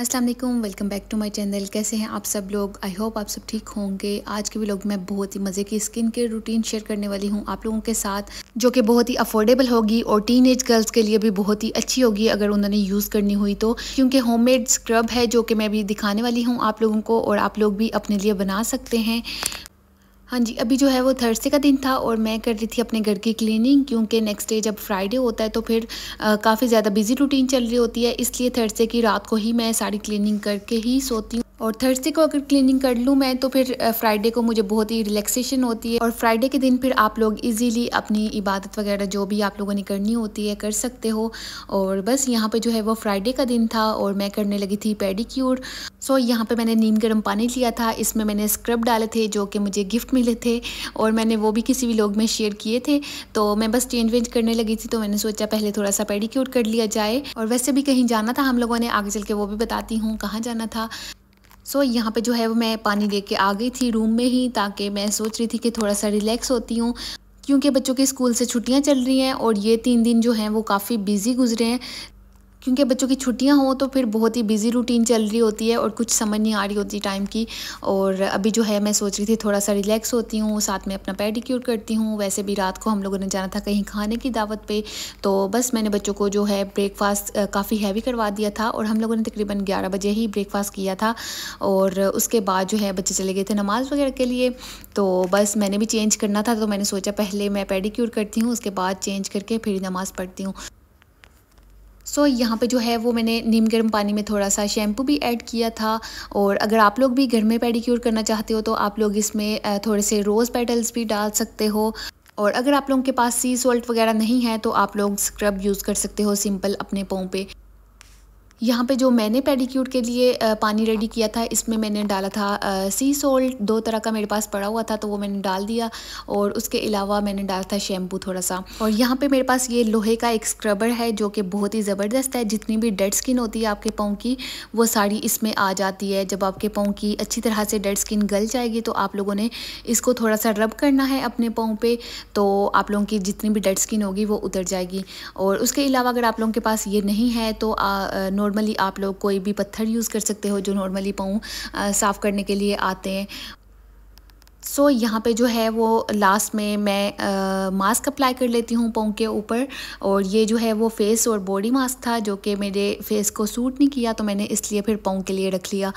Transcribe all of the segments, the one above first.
अस्सलाम वालेकुम welcome back to my channel कैसे हैं आप सब लोग आई होप आप सब ठीक होंगे आज के भी लोग मैं बहुत ही मज़े की स्किन केयर रूटीन शेयर करने वाली हूं आप लोगों के साथ जो कि बहुत ही अफोर्डेबल होगी और टीन एज गर्ल्स के लिए भी बहुत ही अच्छी होगी अगर उन्होंने यूज़ करनी हुई तो क्योंकि होम स्क्रब है जो कि मैं अभी दिखाने वाली हूँ आप लोगों को और आप लोग भी अपने लिए बना सकते हैं हाँ जी अभी जो है वो थर्सडे का दिन था और मैं कर रही थी अपने घर की क्लीनिंग क्योंकि नेक्स्ट डे जब फ्राइडे होता है तो फिर काफ़ी ज़्यादा बिजी रूटीन चल रही होती है इसलिए थर्सडे की रात को ही मैं सारी क्लीनिंग करके ही सोती हूँ और थर्सडे को अगर क्लीनिंग कर लूँ मैं तो फिर फ्राइडे को मुझे बहुत ही रिलैक्सेशन होती है और फ्राइडे के दिन फिर आप लोग इजीली अपनी इबादत वगैरह जो भी आप लोगों ने करनी होती है कर सकते हो और बस यहाँ पे जो है वो फ्राइडे का दिन था और मैं करने लगी थी पेडिक्योर सो यहाँ पे मैंने नीम गर्म पानी लिया था इसमें मैंने स्क्रब डाले थे जो कि मुझे गिफ्ट मिले थे और मैंने वो भी किसी भी लोग में शेयर किए थे तो मैं बस चेंज वेंज करने लगी थी तो मैंने सोचा पहले थोड़ा सा पेडिक्योर कर लिया जाए और वैसे भी कहीं जाना था हम लोगों ने आगे चल के वो भी बताती हूँ कहाँ जाना था सो so, यहाँ पे जो है वो मैं पानी लेके आ गई थी रूम में ही ताकि मैं सोच रही थी कि थोड़ा सा रिलैक्स होती हूँ क्योंकि बच्चों के स्कूल से छुट्टियाँ चल रही हैं और ये तीन दिन जो हैं वो काफ़ी बिज़ी गुजरे हैं क्योंकि बच्चों की छुट्टियां हों तो फिर बहुत ही बिज़ी रूटीन चल रही होती है और कुछ समझ नहीं आ रही होती टाइम की और अभी जो है मैं सोच रही थी थोड़ा सा रिलैक्स होती हूँ साथ में अपना पेडिक्योर करती हूँ वैसे भी रात को हम लोगों ने जाना था कहीं खाने की दावत पे तो बस मैंने बच्चों को जो है ब्रेकफास्ट काफ़ी हैवी करवा दिया था और हम लोगों ने तकरीबन ग्यारह बजे ही ब्रेकफास्ट किया था और उसके बाद जो है बच्चे चले गए थे नमाज़ वगैरह के लिए तो बस मैंने भी चेंज करना था तो मैंने सोचा पहले मैं पेडिक्योर करती हूँ उसके बाद चेंज करके फिर नमाज़ पढ़ती हूँ सो so, यहाँ पे जो है वो मैंने नीम गर्म पानी में थोड़ा सा शैम्पू भी ऐड किया था और अगर आप लोग भी घर में पेडिक्योर करना चाहते हो तो आप लोग इसमें थोड़े से रोज़ पेटल्स भी डाल सकते हो और अगर आप लोगों के पास सी सॉल्ट वगैरह नहीं है तो आप लोग स्क्रब यूज़ कर सकते हो सिंपल अपने पाँव पे यहाँ पे जो मैंने पेडिक्यूट के लिए पानी रेडी किया था इसमें मैंने डाला था सी सॉल्ट दो तरह का मेरे पास पड़ा हुआ था तो वो मैंने डाल दिया और उसके अलावा मैंने डाला था शैम्पू थोड़ा सा और यहाँ पे मेरे पास ये लोहे का एक स्क्रबर है जो कि बहुत ही ज़बरदस्त है जितनी भी डेड स्किन होती है आपके पाँव की वो साड़ी इसमें आ जाती है जब आपके पाँव की अच्छी तरह से डेड स्किन गल जाएगी तो आप लोगों ने इसको थोड़ा सा रब करना है अपने पाँव पर तो आप लोगों की जितनी भी डेड स्किन होगी वो उतर जाएगी और उसके अलावा अगर आप लोगों के पास ये नहीं है तो नॉर्मल नॉर्मली आप लोग कोई भी पत्थर यूज़ कर सकते हो जो नॉर्मली पाँव साफ़ करने के लिए आते हैं सो so, यहाँ पे जो है वो लास्ट में मैं आ, मास्क अप्लाई कर लेती हूँ पाँव के ऊपर और ये जो है वो फेस और बॉडी मास्क था जो कि मेरे फेस को सूट नहीं किया तो मैंने इसलिए फिर पाँव के लिए रख लिया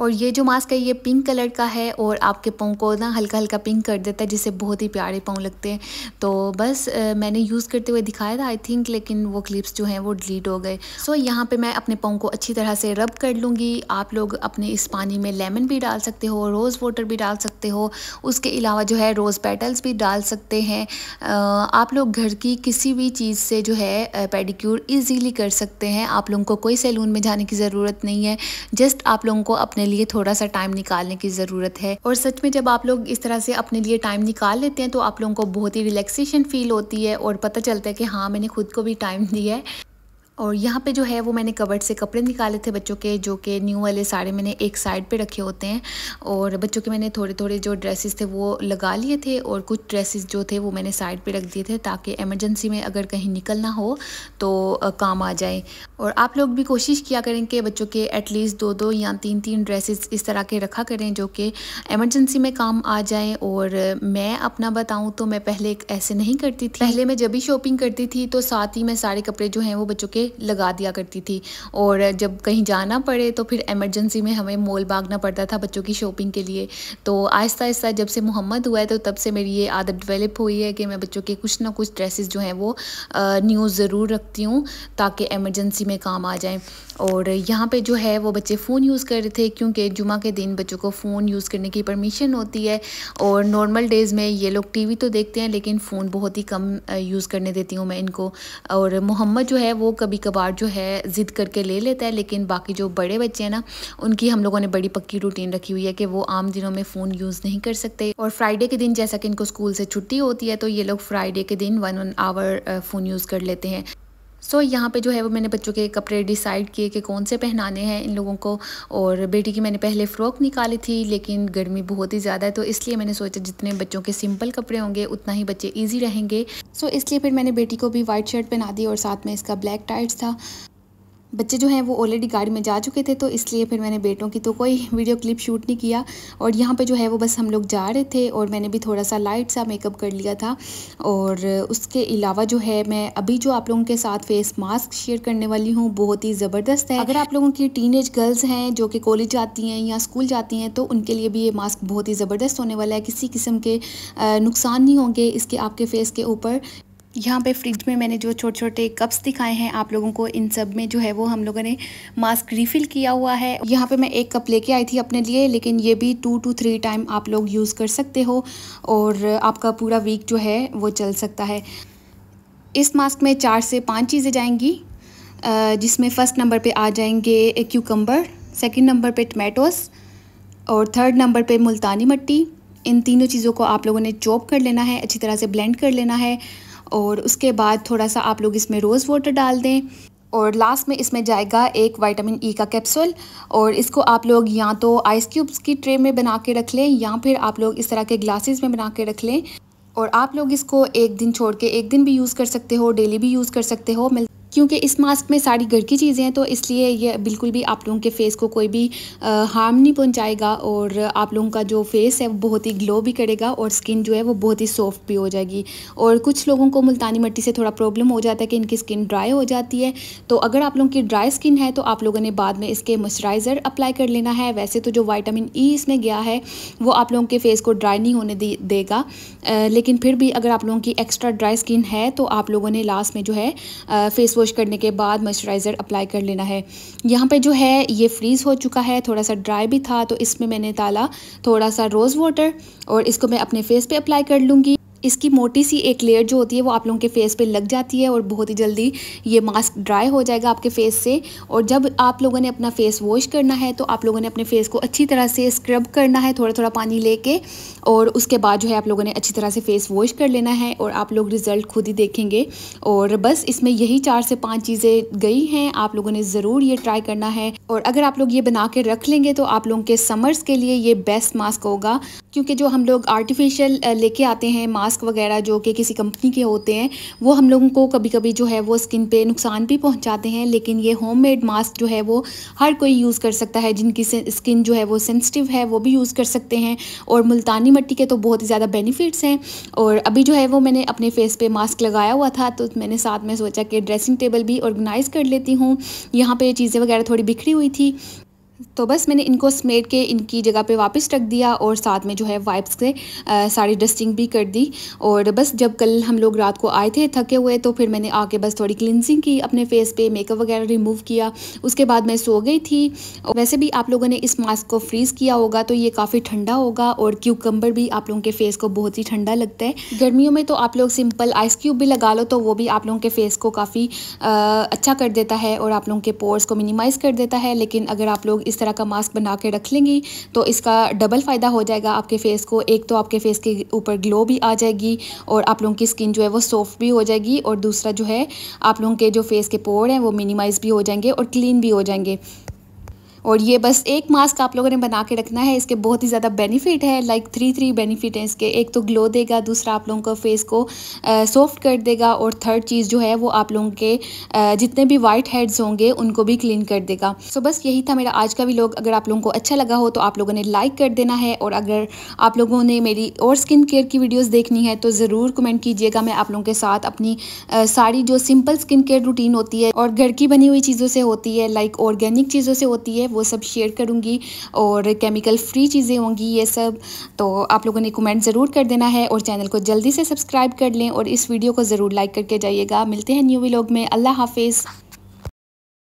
और ये जो मास्क है ये पिंक कलर का है और आपके पाँव को ना हल्का हल्का पिंक कर देता है जिससे बहुत ही प्यारे पाँव लगते हैं तो बस आ, मैंने यूज़ करते हुए दिखाया था आई थिंक लेकिन वो क्लिप्स जो हैं वो डिलीट हो गए सो so, यहाँ पे मैं अपने पाँव को अच्छी तरह से रब कर लूँगी आप लोग अपने इस पानी में लेमन भी डाल सकते हो रोज़ वाटर भी डाल सकते हो उसके अलावा जो है रोज़ पेटल्स भी डाल सकते हैं आप लोग घर की किसी भी चीज़ से जो है पेडिक्योर ईजीली कर सकते हैं आप लोगों को कोई सैलून में जाने की ज़रूरत नहीं है जस्ट आप लोगों को अपने अपने लिए थोड़ा सा टाइम निकालने की ज़रूरत है और सच में जब आप लोग इस तरह से अपने लिए टाइम निकाल लेते हैं तो आप लोगों को बहुत ही रिलैक्सेशन फील होती है और पता चलता है कि हाँ मैंने खुद को भी टाइम दिया है और यहाँ पे जो है वो मैंने कवर्ड से कपड़े निकाले थे बच्चों के जो कि न्यू वाले सारे मैंने एक साइड पे रखे होते हैं और बच्चों के मैंने थोड़े थोड़े जो ड्रेसेस थे वो लगा लिए थे और कुछ ड्रेसेस जो थे वो मैंने साइड पे रख दिए थे ताकि एमरजेंसी में अगर कहीं निकलना हो तो काम आ जाए और आप लोग भी कोशिश किया करें कि बच्चों के एटलीस्ट दो दो या तीन तीन ड्रेसेस इस तरह के रखा करें जो कि एमरजेंसी में काम आ जाए और मैं अपना बताऊँ तो मैं पहले ऐसे नहीं करती थी पहले मैं जब भी शॉपिंग करती थी तो साथ ही मैं सारे कपड़े जो हैं वो बच्चों के लगा दिया करती थी और जब कहीं जाना पड़े तो फिर एमरजेंसी में हमें मॉल भागना पड़ता था बच्चों की शॉपिंग के लिए तो आहिस्ता आहिस्ता जब से मोहम्मद हुआ है तो तब से मेरी ये आदत डेवलप हुई है कि मैं बच्चों के कुछ ना कुछ ड्रेसेस जो हैं वो न्यू ज़रूर रखती हूँ ताकि एमरजेंसी में काम आ जाए और यहाँ पर जो है वो बच्चे फ़ोन यूज़ कर रहे थे क्योंकि जुमा के दिन बच्चों को फ़ोन यूज़ करने की परमिशन होती है और नॉर्मल डेज़ में ये लोग वी तो देखते हैं लेकिन फ़ोन बहुत ही कम यूज़ करने देती हूँ मैं इनको और मोहम्मद जो है वो कभी कभी कभार जो है ज़िद करके ले लेता है लेकिन बाकी जो बड़े बच्चे हैं ना उनकी हम लोगों ने बड़ी पक्की रूटीन रखी हुई है कि वो आम दिनों में फ़ोन यूज़ नहीं कर सकते और फ्राइडे के दिन जैसा कि इनको स्कूल से छुट्टी होती है तो ये लोग फ्राइडे के दिन one one hour phone use कर लेते हैं सो so, यहाँ पे जो है वो मैंने बच्चों के कपड़े डिसाइड किए कि कौन से पहनाने हैं इन लोगों को और बेटी की मैंने पहले फ़्रॉक निकाली थी लेकिन गर्मी बहुत ही ज़्यादा है तो इसलिए मैंने सोचा जितने बच्चों के सिंपल कपड़े होंगे उतना ही बच्चे ईजी रहेंगे सो so, इसलिए फिर मैंने बेटी को भी वाइट शर्ट पहना दी और साथ में इसका ब्लैक टाइट्स था बच्चे जो हैं वो ऑलरेडी गाड़ी में जा चुके थे तो इसलिए फिर मैंने बेटों की तो कोई वीडियो क्लिप शूट नहीं किया और यहाँ पे जो है वो बस हम लोग जा रहे थे और मैंने भी थोड़ा सा लाइट सा मेकअप कर लिया था और उसके अलावा जो है मैं अभी जो आप लोगों के साथ फेस मास्क शेयर करने वाली हूँ बहुत ही ज़बरदस्त है अगर आप लोगों की टीन गर्ल्स हैं जो कि कॉलेज जाती हैं या स्कूल जाती हैं तो उनके लिए भी ये मास्क बहुत ही ज़बरदस्त होने वाला है किसी किस्म के नुकसान नहीं होंगे इसके आपके फेस के ऊपर यहाँ पे फ्रिज में मैंने जो छोटे छोटे कप्स दिखाए हैं आप लोगों को इन सब में जो है वो हम लोगों ने मास्क रिफिल किया हुआ है यहाँ पे मैं एक कप लेके आई थी अपने लिए लेकिन ये भी टू टू थ्री टाइम आप लोग यूज़ कर सकते हो और आपका पूरा वीक जो है वो चल सकता है इस मास्क में चार से पाँच चीज़ें जाएंगी जिसमें फ़र्स्ट नंबर पर आ जाएंगे क्यूकम्बर सेकेंड नंबर पर टमेटोस और थर्ड नंबर पर मुल्तानी मट्टी इन तीनों चीज़ों को आप लोगों ने चॉप कर लेना है अच्छी तरह से ब्लेंड कर लेना है और उसके बाद थोड़ा सा आप लोग इसमें रोज़ वाटर डाल दें और लास्ट में इसमें जाएगा एक विटामिन ई e का कैप्सूल और इसको आप लोग या तो आइस क्यूब्स की ट्रे में बना के रख लें या फिर आप लोग इस तरह के ग्लासेस में बना के रख लें और आप लोग इसको एक दिन छोड़ के एक दिन भी यूज़ कर सकते हो डेली भी यूज़ कर सकते हो मिल क्योंकि इस मास्क में सारी घर की चीज़ें हैं तो इसलिए ये बिल्कुल भी आप लोगों के फेस को कोई भी हार्म नहीं पहुंचाएगा और आप लोगों का जो फेस है वो बहुत ही ग्लो भी करेगा और स्किन जो है वो बहुत ही सॉफ्ट भी हो जाएगी और कुछ लोगों को मुल्तानी मिट्टी से थोड़ा प्रॉब्लम हो जाता है कि इनकी स्किन ड्राई हो जाती है तो अगर आप लोगों की ड्राई स्किन है तो आप लोगों ने बाद में इसके मॉइस्चराइज़र अप्लाई कर लेना है वैसे तो जो वाइटामिन ई e इसमें गया है वो आप लोगों के फेस को ड्राई नहीं होने दे, देगा लेकिन फिर भी अगर आप लोगों की एक्स्ट्रा ड्राई स्किन है तो आप लोगों ने लास्ट में जो है फेस वॉश वॉश करने के बाद मॉइस्चराइज़र अप्लाई कर लेना है यहाँ पे जो है ये फ्रीज़ हो चुका है थोड़ा सा ड्राई भी था तो इसमें मैंने डाला थोड़ा सा रोज़ वाटर और इसको मैं अपने फेस पे अप्लाई कर लूँगी इसकी मोटी सी एक लेयर जो होती है वो आप लोगों के फेस पे लग जाती है और बहुत ही जल्दी ये मास्क ड्राई हो जाएगा आपके फेस से और जब आप लोगों ने अपना फेस वॉश करना है तो आप लोगों ने अपने फेस को अच्छी तरह से स्क्रब करना है थोड़ा थोड़ा पानी लेके और उसके बाद जो है आप लोगों ने अच्छी तरह से फेस वॉश कर लेना है और आप लोग रिज़ल्ट खुद ही देखेंगे और बस इसमें यही चार से पाँच चीज़ें गई हैं आप लोगों ने ज़रूर ये ट्राई करना है और अगर आप लोग ये बना के रख लेंगे तो आप लोगों के समर्स के लिए ये बेस्ट मास्क होगा क्योंकि जो हम लोग आर्टिफिशियल लेके आते हैं मास्क वगैरह जो कि किसी कंपनी के होते हैं वो हम लोगों को कभी कभी जो है वो स्किन पे नुकसान भी पहुंचाते हैं लेकिन ये होममेड मास्क जो है वो हर कोई यूज़ कर सकता है जिनकी स्किन जो है वो सेंसिटिव है वो भी यूज़ कर सकते हैं और मुल्तानी मट्टी के तो बहुत ही ज़्यादा बेनिफिट्स हैं और अभी जो है वो मैंने अपने फेस पे मास्क लगाया हुआ था तो मैंने साथ में सोचा कि ड्रेसिंग टेबल भी ऑर्गेनाइज़ कर लेती हूँ यहाँ पर चीज़ें वगैरह थोड़ी बिखरी हुई थी तो बस मैंने इनको समेट के इनकी जगह पे वापस रख दिया और साथ में जो है वाइप्स से सारी डस्टिंग भी कर दी और बस जब कल हम लोग रात को आए थे थके हुए तो फिर मैंने आके बस थोड़ी क्लिनजिंग की अपने फेस पे मेकअप वगैरह रिमूव किया उसके बाद मैं सो गई थी वैसे भी आप लोगों ने इस मास्क को फ्रीज़ किया होगा तो ये काफ़ी ठंडा होगा और क्यूकम्बर भी आप लोगों के फेस को बहुत ही ठंडा लगता है गर्मियों में तो आप लोग सिंपल आइस क्यूब भी लगा लो तो वो भी आप लोगों के फेस को काफ़ी अच्छा कर देता है और आप लोगों के पोर्स को मिनिमाइज़ कर देता है लेकिन अगर आप लोग इस तरह का मास्क बना के रख लेंगी तो इसका डबल फ़ायदा हो जाएगा आपके फेस को एक तो आपके फेस के ऊपर ग्लो भी आ जाएगी और आप लोगों की स्किन जो है वो सॉफ्ट भी हो जाएगी और दूसरा जो है आप लोगों के जो फेस के पोर हैं वो मिनिमाइज़ भी हो जाएंगे और क्लीन भी हो जाएंगे और ये बस एक मास्क आप लोगों ने बना के रखना है इसके बहुत ही ज़्यादा बेनिफिट है लाइक थ्री थ्री बेनिफिट हैं इसके एक तो ग्लो देगा दूसरा आप लोगों का फेस को सॉफ्ट कर देगा और थर्ड चीज़ जो है वो आप लोगों के आ, जितने भी वाइट हेड्स होंगे उनको भी क्लीन कर देगा सो बस यही था मेरा आज का भी लोग अगर आप लोगों को अच्छा लगा हो तो आप लोगों ने लाइक कर देना है और अगर आप लोगों ने मेरी और स्किन केयर की वीडियोज़ देखनी है तो ज़रूर कमेंट कीजिएगा मैं आप लोगों के साथ अपनी सारी जो सिंपल स्किन केयर रूटीन होती है और घर की बनी हुई चीज़ों से होती है लाइक ऑर्गेनिक चीज़ों से होती है वो सब शेयर करूँगी और केमिकल फ्री चीज़ें होंगी ये सब तो आप लोगों ने कमेंट ज़रूर कर देना है और चैनल को जल्दी से सब्सक्राइब कर लें और इस वीडियो को ज़रूर लाइक करके जाइएगा मिलते हैं न्यू व्लॉग में अल्लाह हाफिज़